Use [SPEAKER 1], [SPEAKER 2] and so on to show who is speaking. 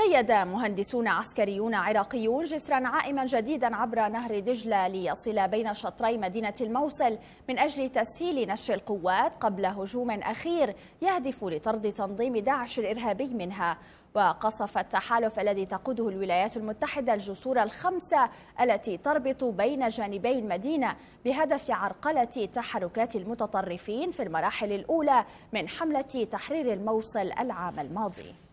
[SPEAKER 1] شيد مهندسون عسكريون عراقيون جسرا عائما جديدا عبر نهر دجلة ليصل بين شطري مدينة الموصل من أجل تسهيل نشر القوات قبل هجوم أخير يهدف لطرد تنظيم داعش الإرهابي منها وقصف التحالف الذي تقوده الولايات المتحدة الجسور الخمسة التي تربط بين جانبي المدينة بهدف عرقلة تحركات المتطرفين في المراحل الأولى من حملة تحرير الموصل العام الماضي